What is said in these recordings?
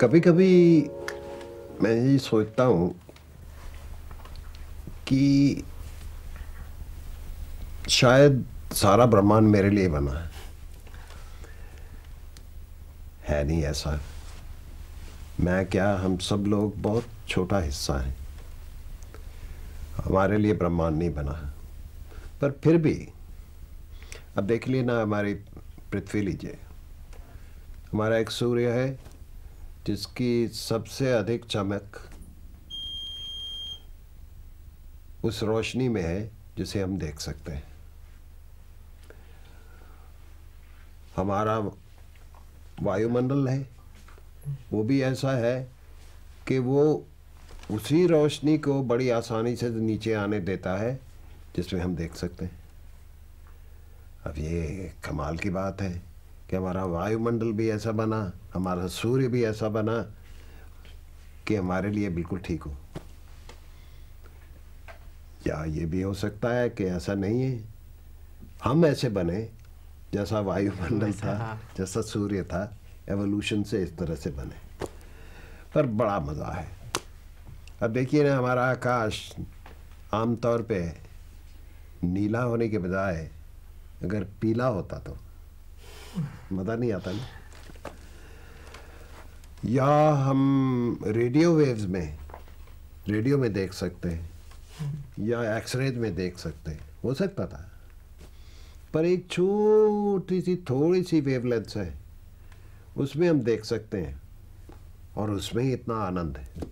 कभी कभी मैं ये सोचता हूँ कि शायद सारा ब्रह्मांड मेरे लिए बना है है नहीं ऐसा मैं क्या हम सब लोग बहुत छोटा हिस्सा हैं हमारे लिए ब्रह्मांड नहीं बना है पर फिर भी अब देख लिए ना हमारी पृथ्वी लीजिए हमारा एक सूर्य है जिसकी सबसे अधिक चमक उस रोशनी में है जिसे हम देख सकते हैं हमारा वायुमंडल है वो भी ऐसा है कि वो उसी रोशनी को बड़ी आसानी से नीचे आने देता है जिसमें हम देख सकते हैं अब ये कमाल की बात है कि हमारा वायुमंडल भी ऐसा बना हमारा सूर्य भी ऐसा बना कि हमारे लिए बिल्कुल ठीक हो या ये भी हो सकता है कि ऐसा नहीं है हम ऐसे बने जैसा वायुमंडल था हाँ। जैसा सूर्य था एवोल्यूशन से इस तरह से बने पर बड़ा मज़ा है अब देखिए ना हमारा आकाश आमतौर पे नीला होने के बजाय अगर पीला होता तो मज़ा नहीं आता ना या हम रेडियो वेव्स में रेडियो में देख सकते हैं या एक्सरे में देख सकते हैं हो सकता था पर एक छोटी सी थोड़ी सी वेवलेंथ है उसमें हम देख सकते हैं और उसमें ही इतना आनंद है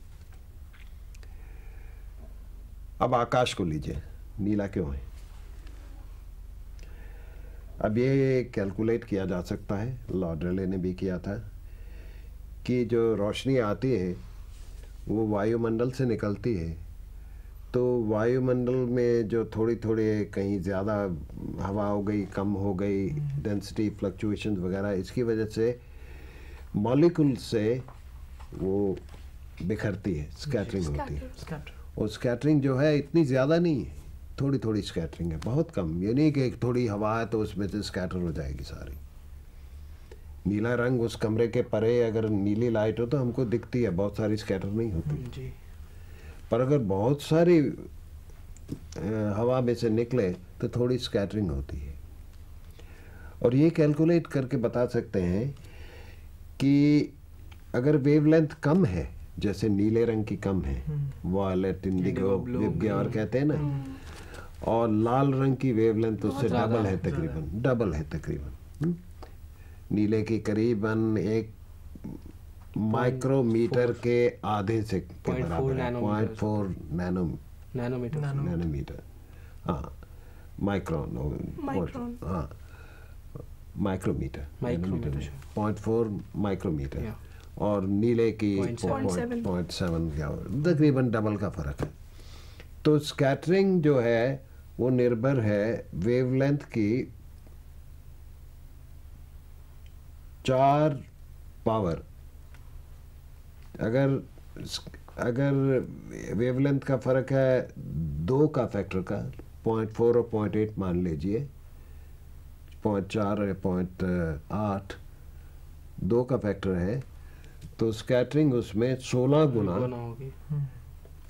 अब आकाश को लीजिए नीला क्यों है अब ये कैलकुलेट किया जा सकता है लॉड्रेले ने भी किया था कि जो रोशनी आती है वो वायुमंडल से निकलती है तो वायुमंडल में जो थोड़ी थोड़ी कहीं ज़्यादा हवा हो गई कम हो गई डेंसिटी हम्म। फ्लक्चुएशन वगैरह इसकी वजह से मॉलिक्यूल से वो बिखरती है स्कैटरिंग होती है और स्कैटरिंग जो है इतनी ज़्यादा नहीं है थोड़ी थोड़ी स्कैटरिंग है बहुत कम ये नहीं कि एक थोड़ी हवा है तो उसमें से स्कैटर हो जाएगी सारी नीला रंग उस कमरे के परे अगर नीली लाइट हो तो हमको दिखती है बहुत सारी स्कैटर नहीं होती हम्म, जी। पर अगर बहुत सारी हवा में से निकले तो थोड़ी स्कैटरिंग होती है और ये कैलकुलेट करके बता सकते हैं कि अगर वेवलेंथ कम है जैसे नीले रंग की कम है वॉलेट इंडिगो और कहते हैं ना हम्म। और लाल रंग की वेवलेंथ उससे डबल है तकरीबन डबल है तकरीबन नीले की करीबन एक माइक्रोमीटर के आधे से point four nano nanometre nanometre हाँ माइक्रोन हाँ micrometre micrometre point four micrometre और नीले की पॉइंट सेवन तकरीबन डबल का फ़र्क है तो स्कैटरिंग जो है वो निर्भर है वेवलेंथ की चार पावर अगर अगर वेवलेंथ का फ़र्क है दो का फैक्टर का पॉइंट फोर और पॉइंट एट मान लीजिए पॉइंट चार या पॉइंट आठ दो का फैक्टर है तो स्कैटरिंग उसमें सोलह गुना होगी हम्म।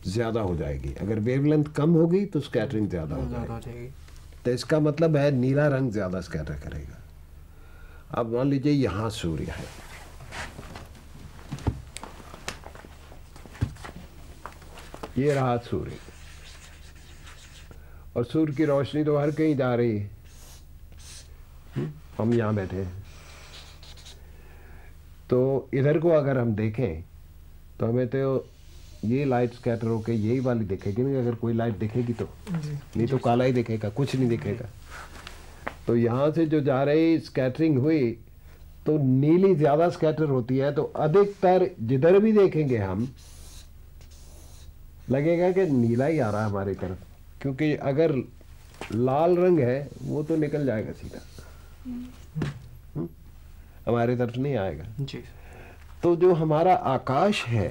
ज़्यादा हो जाएगी अगर वेवलेंथ कम होगी तो स्कैटरिंग ज़्यादा हो जाएगी तो इसका मतलब है नीला रंग ज़्यादा स्कैटर करेगा अब मान लीजिए यहाँ सूर्य है ये रहा सूर्य और सूर्य की रोशनी तो हर कहीं जा रही है हम्म, हम यहाँ बैठे हैं तो इधर को अगर हम देखें तो हमें तो ये लाइट स्कैटर होके यही वाली दिखेगी नहीं अगर कोई लाइट दिखेगी तो नहीं तो काला ही दिखेगा कुछ नहीं दिखेगा तो यहाँ से जो जा रही स्कैटरिंग हुई तो नीली ज़्यादा स्कैटर होती है तो अधिकतर जिधर भी देखेंगे हम लगेगा कि नीला ही आ रहा है हमारी तरफ क्योंकि अगर लाल रंग है वो तो निकल जाएगा सीधा हम्म। हम्म। हमारी तरफ नहीं आएगा जी तो जो हमारा आकाश है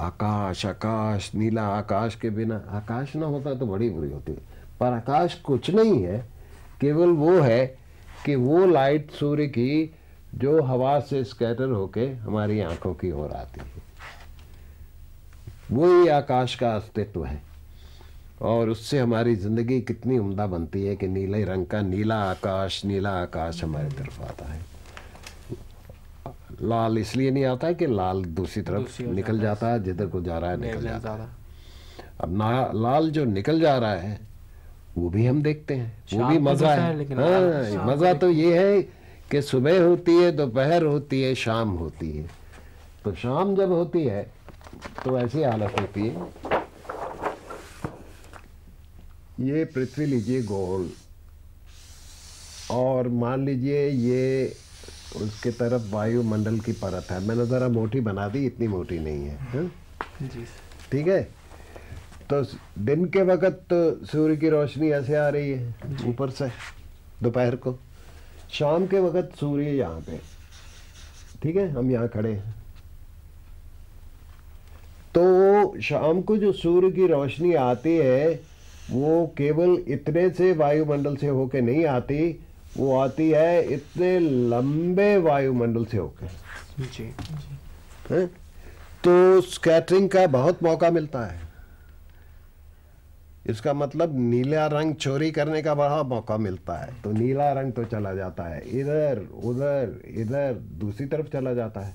आकाश आकाश नीला आकाश के बिना आकाश ना होता तो बड़ी बुरी होती पर आकाश कुछ नहीं है केवल वो है कि वो लाइट सूर्य की जो हवा से स्कैटर होके हमारी आंखों की ओर आती है वो ही आकाश का अस्तित्व है और उससे हमारी ज़िंदगी कितनी उम्दा बनती है कि नीले रंग का नीला आकाश नीला आकाश हमारे तरफ आता है लाल इसलिए नहीं आता है कि लाल दूसरी तरफ निकल जाता है जिधर को जा रहा है निकल जाता है अब ना लाल जो निकल जा रहा है वो भी हम देखते हैं वो भी मजा है, हाँ, मजा तो ये है कि सुबह होती है दोपहर होती है शाम होती है तो शाम जब होती है तो ऐसी हालत होती है ये पृथ्वी लीजिए गोल और मान लीजिए ये उसके तरफ वायुमंडल की परत है मैंने ज़रा मोटी बना दी इतनी मोटी नहीं है, ठीक है तो दिन के वक्त तो सूर्य की रोशनी ऐसे आ रही है ऊपर से दोपहर को शाम के वक्त सूर्य यहाँ पे ठीक है हम यहाँ खड़े हैं तो शाम को जो सूर्य की रोशनी आती है वो केवल इतने से वायुमंडल से होके नहीं आती वो आती है इतने लंबे वायुमंडल से होकर तो स्कैटरिंग का बहुत मौका मिलता है इसका मतलब नीला रंग चोरी करने का बड़ा मौका मिलता है तो नीला रंग तो चला जाता है इधर उधर इधर दूसरी तरफ चला जाता है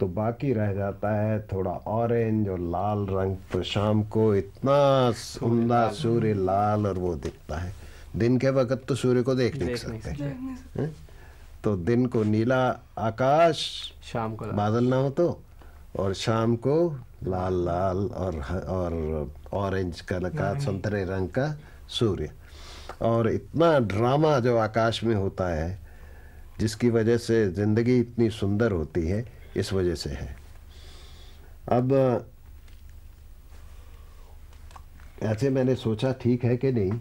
तो बाकी रह जाता है थोड़ा ऑरेंज और लाल रंग तो शाम को इतना सुंदर सूर्य लाल और वो दिखता है दिन के वक्त तो सूर्य को देख, देख नहीं सकते, तो दिन को नीला आकाश शाम को बादल ना हो तो और शाम को लाल लाल और और ऑरेंज कलर का संतरे रंग का सूर्य और इतना ड्रामा जो आकाश में होता है जिसकी वजह से ज़िंदगी इतनी सुंदर होती है इस वजह से है अब ऐसे मैंने सोचा ठीक है कि नहीं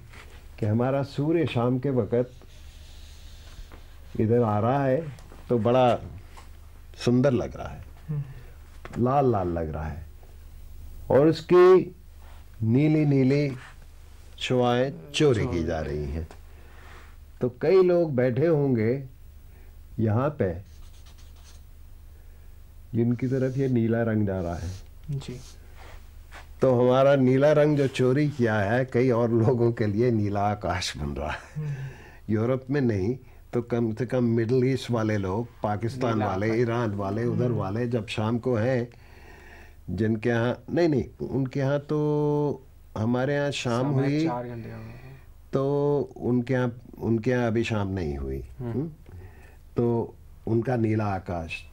कि हमारा सूर्य शाम के वक़्त इधर आ रहा है तो बड़ा सुंदर लग रहा है लाल लाल लग रहा है और उसकी नीली नीली शुआएँ चोरी की जा रही हैं तो कई लोग बैठे होंगे यहाँ पे जिनकी तरफ ये नीला रंग जा रहा है जी तो हमारा नीला रंग जो चोरी किया है कई और लोगों के लिए नीला आकाश बन रहा है हम्म। यूरोप में नहीं तो कम से कम मिडल ईस्ट वाले लोग पाकिस्तान वाले ईरान वाले उधर हम्म। वाले जब शाम को हैं जिनके यहाँ नहीं नहीं उनके यहाँ तो हमारे यहाँ शाम हुई तो उनके यहाँ उनके यहाँ अभी शाम नहीं हुई हम्म। तो उनका नीला आकाश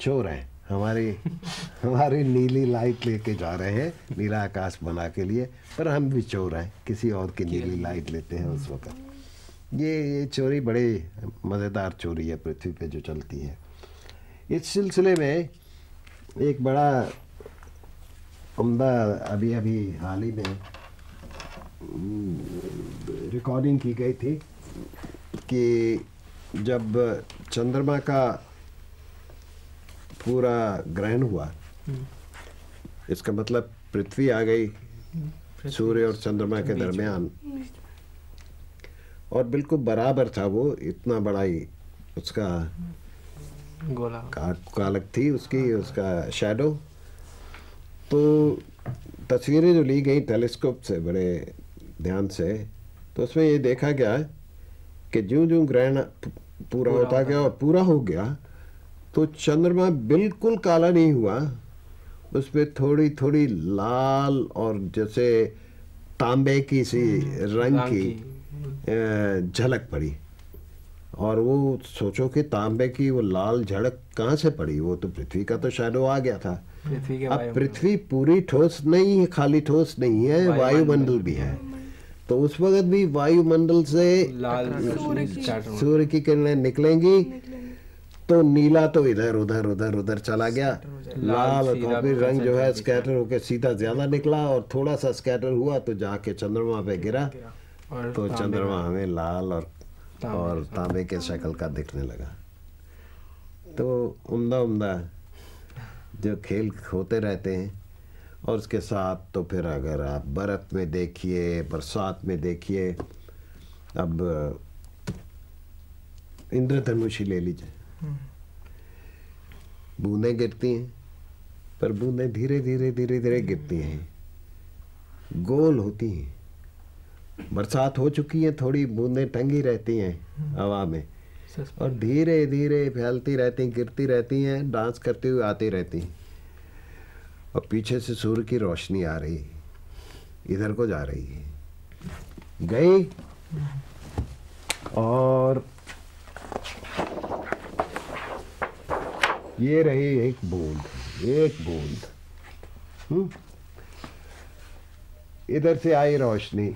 चोर हैं हमारी हमारी नीली लाइट लेके जा रहे हैं नीला आकाश बना के लिए पर हम भी चोर हैं किसी और की नीली लाइट लेते हैं उस वक्त ये ये चोरी बड़े मज़ेदार चोरी है पृथ्वी पे जो चलती है इस सिलसिले में एक बड़ा उम्दा अभी अभी हाल ही में रिकॉर्डिंग की गई थी कि जब चंद्रमा का पूरा ग्रहण हुआ हम्म। इसका मतलब पृथ्वी आ गई हम्म, सूर्य और चंद्रमा के दरमियान हम्म। और बिल्कुल बराबर था वो इतना बड़ा ही उसका गोला का, कालक थी उसकी हाँ, हाँ। उसका शेडो तो तस्वीरें जो ली गई टेलीस्कोप से बड़े ध्यान से तो उसमें ये देखा गया कि जो जो ग्रहण पूरा होता गया और पूरा हो गया तो चंद्रमा बिल्कुल काला नहीं हुआ उसमें थोड़ी थोड़ी लाल और जैसे तांबे की सी हम्म, रंग की झलक पड़ी और वो सोचो कि तांबे की वो लाल झलक कहाँ से पड़ी वो तो पृथ्वी का तो शैडो आ गया था अब पृथ्वी पूरी ठोस नहीं है खाली ठोस नहीं है वायुमंडल भी है तो उस वक्त भी वायुमंडल से सूर्य की किरणें निकलेंगी तो नीला तो इधर उधर उधर उधर चला गया लाल और रंग जो अच्छा है स्कैटर होकर सीधा ज्यादा निकला और थोड़ा सा स्कैटर हुआ तो जाके चंद्रमा पे गिरा तो चंद्रमा हमें लाल और और तांबे के शक्ल का दिखने लगा तो उम्दा उम्दा जो खेल होते रहते हैं और उसके साथ तो फिर अगर आप बर्फ़ में देखिए बरसात में देखिए अब इंद्रधनुषी ले लीजिए बूंदें गिरती हैं पर बूंदें धीरे धीरे धीरे धीरे गिरती हैं गोल होती हैं बरसात हो चुकी है थोड़ी बूंदें टंगी रहती हैं हवा में और धीरे धीरे फैलती रहती हैं गिरती रहती हैं डांस करते हुए आती रहती हैं और पीछे से सूर्य की रोशनी आ रही इधर को जा रही है गई और ये रही एक बूंद एक बूंद हम्म। इधर से आई रोशनी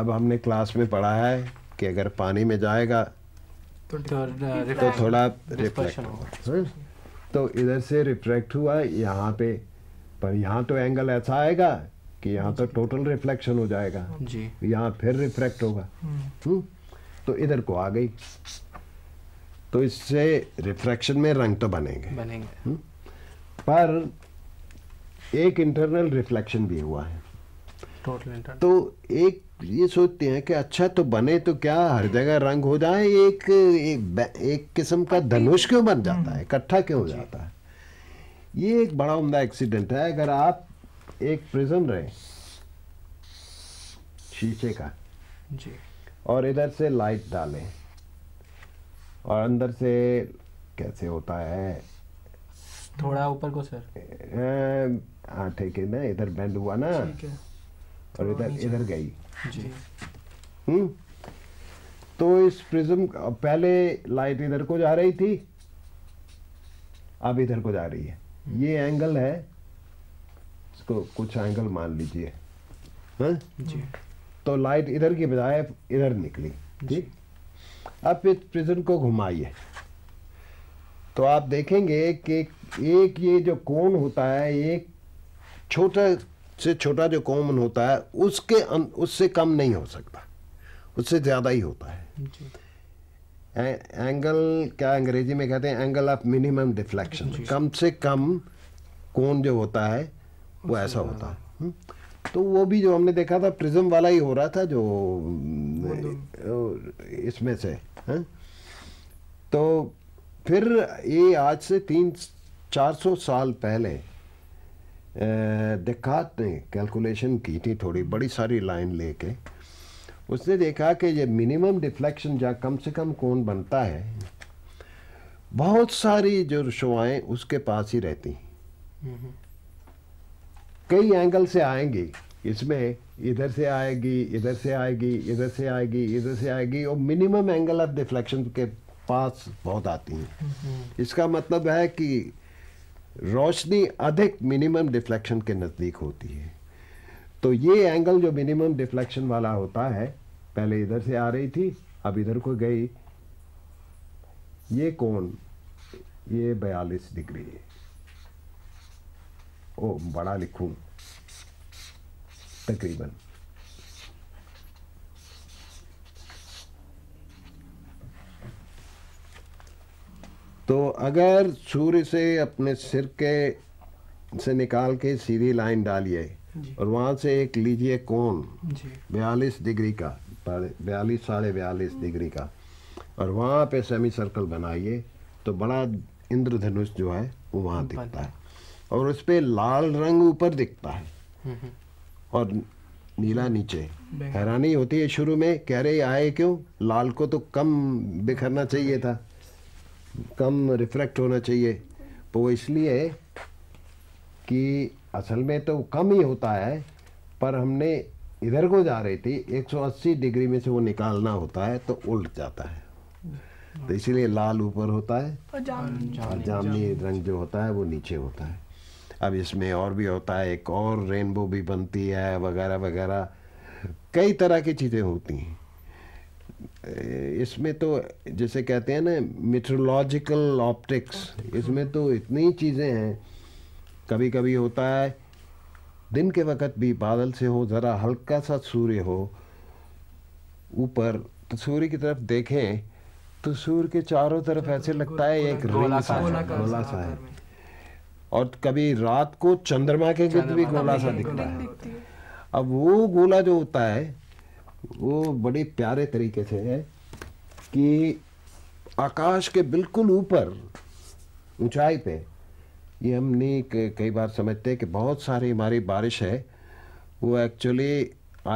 अब हमने क्लास में पढ़ा है कि अगर पानी में जाएगा तो, तो, तो, तो थोड़ा रिफ्लेक्ट होगा तो इधर से रिफ्लेक्ट हुआ यहाँ पे पर यहाँ तो एंगल ऐसा आएगा कि यहाँ तो टोटल रिफ्लेक्शन हो जाएगा यहाँ फिर रिफ्लेक्ट होगा हम्म। हम्म। तो इधर को आ गई तो इससे रिफ्रैक्शन में रंग तो बनेंगे बनेंगे हुँ? हम्म? पर एक इंटरनल रिफ्लेक्शन भी हुआ है टोटल तो एक ये सोचते हैं कि अच्छा तो बने तो क्या हर जगह रंग हो जाए एक एक, एक किस्म का धनुष क्यों बन जाता हम्म। है इकट्ठा क्यों हो जाता है ये एक बड़ा उमदा एक्सीडेंट है अगर आप एक प्रिज्म रहे शीशे का जी और इधर से लाइट डालें और अंदर से कैसे होता है थोड़ा ऊपर को सर हाँ ठीक है ना इधर बेंड हुआ ना और इधर इधर गई हम्म तो इस प्रिज्म पहले लाइट इधर को जा रही थी अब इधर को जा रही है हम्म। ये एंगल है इसको कुछ एंगल मान लीजिए हाँ? तो लाइट इधर की बजाय इधर निकली ठीक आप इस प्रिज्म को घुमाइए तो आप देखेंगे कि एक ये जो कोण होता है एक छोटा से छोटा जो कोण होता है उसके अन, उससे कम नहीं हो सकता उससे ज़्यादा ही होता है ए, एंगल क्या अंग्रेजी में कहते हैं एंगल ऑफ मिनिमम डिफ्लेक्शन कम से कम कोण जो होता है वो ऐसा होता है हम्म। तो वो भी जो हमने देखा था प्रिज्म वाला ही हो रहा था जो इसमें से है तो फिर ये आज से तीन चार सौ साल पहले दिक्कत ने कैलकुलेशन की थी थोड़ी बड़ी सारी लाइन लेके उसने देखा कि ये मिनिमम डिफ्लेक्शन जहाँ कम से कम कौन बनता है बहुत सारी जो शोआएँ उसके पास ही रहती हम्म, हम्म। कई एंगल से आएंगी इसमें इधर से आएगी इधर से आएगी इधर से आएगी इधर से आएगी और मिनिमम एंगल ऑफ डिफ्लेक्शन के पास बहुत आती हैं इसका मतलब है कि रोशनी अधिक मिनिमम डिफ्लेक्शन के नज़दीक होती है तो ये एंगल जो मिनिमम डिफ्लेक्शन वाला होता है पहले इधर से आ रही थी अब इधर को गई ये कौन ये बयालीस डिग्री है ओ बड़ा लिखूं तकरीबन तो अगर सूर्य से अपने सिर के से निकाल के सीधी लाइन डालिए और वहां से एक लीजिए कोण बयालीस डिग्री का बयालीस साढ़े बयालीस डिग्री का और वहां पे सेमी सर्कल बनाइए तो बड़ा इंद्रधनुष जो है वो वहां दिखता है और उस पर लाल रंग ऊपर दिखता है और नीला नीचे हैरानी होती है शुरू में कह रहे आए क्यों लाल को तो कम बिखरना चाहिए था कम रिफ्लेक्ट होना चाहिए तो वो इसलिए कि असल में तो कम ही होता है पर हमने इधर को जा रही थी 180 डिग्री में से वो निकालना होता है तो उल्ट जाता है तो इसीलिए लाल ऊपर होता है और जामनी रंग जो होता है वो नीचे होता है अब इसमें और भी होता है एक और रेनबो भी बनती है वगैरह वगैरह कई तरह की चीज़ें होती हैं इसमें तो जैसे कहते हैं ना मिथ्रोलॉजिकल ऑप्टिक्स इसमें तो इतनी चीज़ें हैं कभी कभी होता है दिन के वक़्त भी बादल से हो ज़रा हल्का सा सूर्य हो ऊपर तो सूर्य की तरफ देखें तो सूर्य के चारों तरफ ऐसे लगता है एक रोला सा गोला सा है और कभी रात को चंद्रमा के गिर्द भी गोला सा दिखता है अब वो गोला जो होता है वो बड़े प्यारे तरीके से है कि आकाश के बिल्कुल ऊपर ऊंचाई पे ये हम नहीं कई बार समझते हैं कि बहुत सारी हमारी बारिश है वो एक्चुअली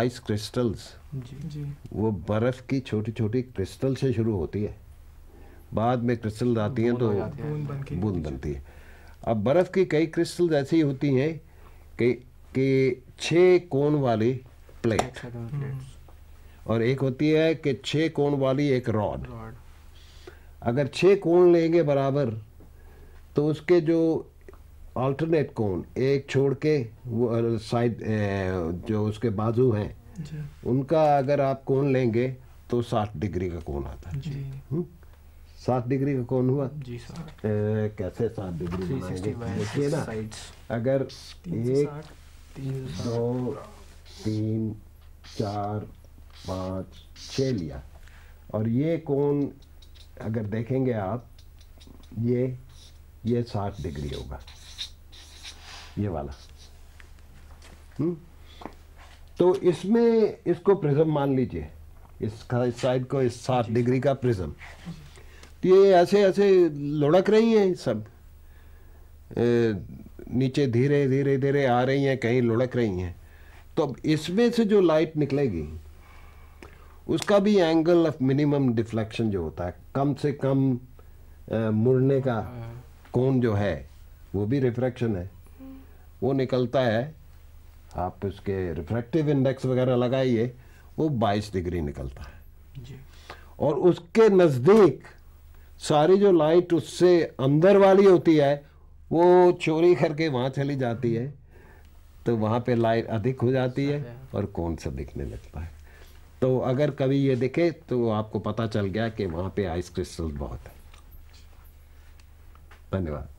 आइस क्रिस्टल्स जी, जी। वो बर्फ़ की छोटी छोटी क्रिस्टल से शुरू होती है बाद में क्रिस्टल आती हैं तो बूंद बनती है अब बर्फ़ की कई क्रिस्टल ऐसी होती हैं कि कि छः कोण वाली प्लेट हम्म। और एक होती है कि छः कोण वाली एक रॉड अगर छः कोण लेंगे बराबर तो उसके जो अल्टरनेट कोण एक छोड़ के वो साइड जो उसके बाजू हैं उनका अगर आप कोण लेंगे तो साठ डिग्री का कोण आता है हम्म। सात डिग्री का कौन हुआ जी सर कैसे सात डिग्री देखिए ना अगर एक दो तीन चार पाँच छ लिया और ये कौन अगर देखेंगे आप ये ये साठ डिग्री होगा ये वाला हुँ? हम्म? तो इसमें इसको प्रिज्म मान लीजिए इसका इस साइड को इस साठ डिग्री का प्रिज्म ये ऐसे ऐसे लुढ़क रही हैं सब नीचे धीरे धीरे धीरे आ रही हैं कहीं लुढ़क रही हैं तो अब इसमें से जो लाइट निकलेगी उसका भी एंगल ऑफ मिनिमम डिफ्लेक्शन जो होता है कम से कम मुड़ने का हाँ। कोण जो है वो भी रिफ्रैक्शन है वो निकलता है आप उसके रिफ्रैक्टिव इंडेक्स वगैरह लगाइए वो 22 डिग्री निकलता है जी। और उसके नज़दीक सारी जो लाइट उससे अंदर वाली होती है वो चोरी करके वहाँ चली जाती है तो वहाँ पे लाइट अधिक हो जाती है अच्छा। और कौन सा दिखने लगता है तो अगर कभी ये दिखे तो आपको पता चल गया कि वहाँ पे आइस क्रिस्टल बहुत है धन्यवाद